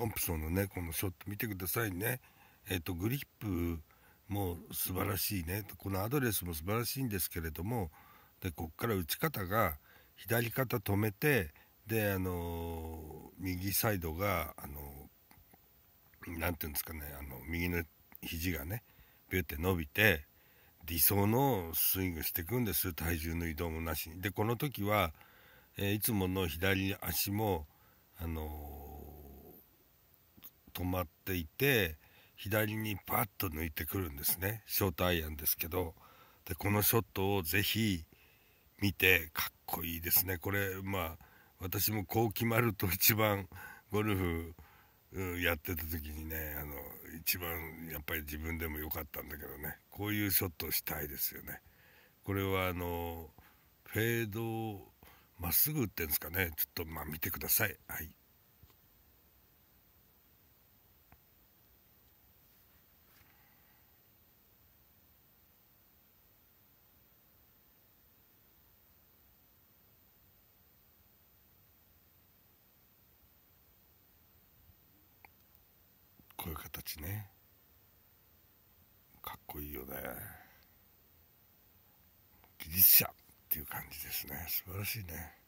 トンプソンの猫のショット見てくださいねえっ、とグリップも素晴らしいねこのアドレスも素晴らしいんですけれどもでこっから打ち方が左肩止めてであの右サイドがあの何て言うんですかねあの右の肘がねビューって伸びて理想のスイングしていくんです体重の移動もなしに。でこの時は、えー、いつもの左足もあの止まっていて左にパッと抜いてくるんですねショートアイアンですけどでこのショットをぜひ見てかっこいいですねこれまあ私もこう決まると一番ゴルフやってた時にねあの一番やっぱり自分でも良かったんだけどねこういうショットをしたいですよね。これはあのフェードまっすぐ打ってんですかねちょっとまあ見てください。はいチねかっこいいよねギリシャっていう感じですね素晴らしいね